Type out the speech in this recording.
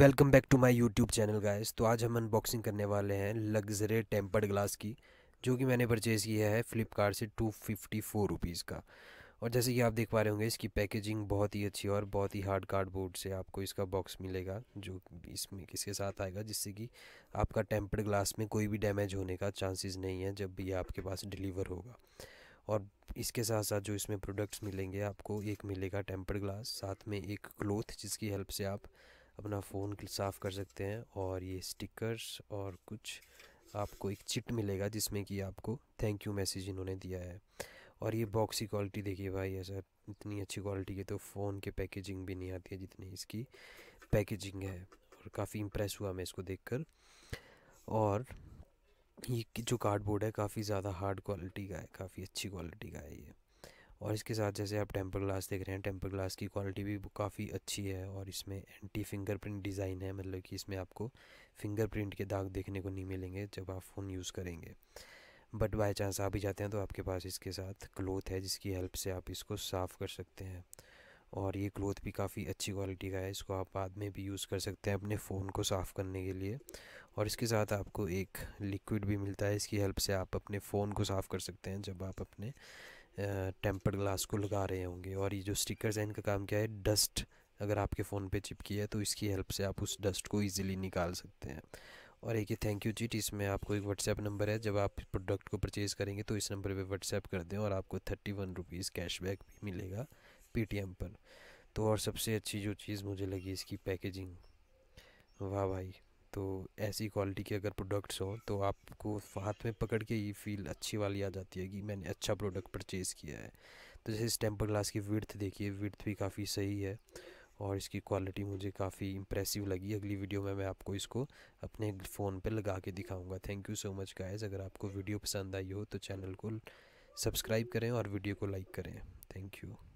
welcome back to my YouTube channel guys तो आज हम अनबॉक्सिंग करने वाले हैं लग्जरे टेम्पर्ड ग्लास की जो कि मैंने परचेज़ किया है फ्लिपकार्ट से टू फिफ्टी फोर रुपीज़ का और जैसे कि आप देख पा रहे होंगे इसकी पैकेजिंग बहुत ही अच्छी और बहुत ही हार्ड कार्डबोर्ड से आपको इसका बॉक्स मिलेगा जो इसमें किसके साथ आएगा जिससे कि आपका टेम्पर्ड ग्लास में कोई भी डैमेज होने का चांसेस नहीं है जब भी आपके पास डिलीवर होगा और इसके साथ साथ जो इसमें प्रोडक्ट्स मिलेंगे आपको एक मिलेगा टेम्पर्ड ग्लास साथ में एक क्लोथ जिसकी हेल्प से आप अपना फ़ोन साफ़ कर सकते हैं और ये स्टिकर्स और कुछ आपको एक चिट मिलेगा जिसमें कि आपको थैंक यू मैसेज इन्होंने दिया है और ये बॉक्स की क्वालिटी देखिए भाई ऐसा इतनी अच्छी क्वालिटी की तो फ़ोन के पैकेजिंग भी नहीं आती है जितनी इसकी पैकेजिंग है और काफ़ी इम्प्रेस हुआ मैं इसको कर और ये जो कार्डबोर्ड है काफ़ी ज़्यादा हार्ड क्वालिटी का है काफ़ी अच्छी क्वालिटी का है ये और इसके साथ जैसे आप टेम्पर ग्लास देख रहे हैं टेम्पर ग्लास की क्वालिटी भी काफ़ी अच्छी है और इसमें एंटी फिंगरप्रिंट डिज़ाइन है मतलब कि इसमें आपको फिंगरप्रिंट के दाग देखने को नहीं मिलेंगे जब आप फ़ोन यूज़ करेंगे बट बाई चांस आप ही जाते हैं तो आपके पास इसके साथ क्लोथ है जिसकी हेल्प से आप इसको साफ़ कर सकते हैं और ये क्लोथ भी काफ़ी अच्छी क्वालिटी का है इसको आप बाद में भी यूज़ कर सकते हैं अपने फ़ोन को साफ़ करने के लिए और इसके साथ आपको एक लिक्विड भी मिलता है इसकी हेल्प से आप अपने फ़ोन को साफ़ कर सकते हैं जब आप अपने टेम्पर्ड ग्लास को लगा रहे होंगे और ये जो स्टिकर्स हैं इनका काम क्या है डस्ट अगर आपके फ़ोन पे चिपकी है तो इसकी हेल्प से आप उस डस्ट को इजीली निकाल सकते हैं और एक ही थैंक यू चीट इसमें आपको एक व्हाट्सएप नंबर है जब आप प्रोडक्ट को परचेज़ करेंगे तो इस नंबर पे व्हाट्सएप कर दें और आपको थर्टी वन रुपीज़ कैशबैक भी मिलेगा पेटीएम पर तो और सबसे अच्छी जो चीज़ मुझे लगी इसकी पैकेजिंग वाह भाई तो ऐसी क्वालिटी के अगर प्रोडक्ट्स हो तो आपको हाथ में पकड़ के ये फील अच्छी वाली आ जाती है कि मैंने अच्छा प्रोडक्ट परचेज़ किया है तो जैसे इस टेम्पर ग्लास की विर्थ देखिए विर्थ भी काफ़ी सही है और इसकी क्वालिटी मुझे काफ़ी इंप्रेसिव लगी अगली वीडियो में मैं आपको इसको अपने फ़ोन पर लगा के दिखाऊँगा thank you so much guys अगर आपको वीडियो पसंद आई हो तो चैनल को सब्सक्राइब करें और वीडियो को लाइक करें थैंक यू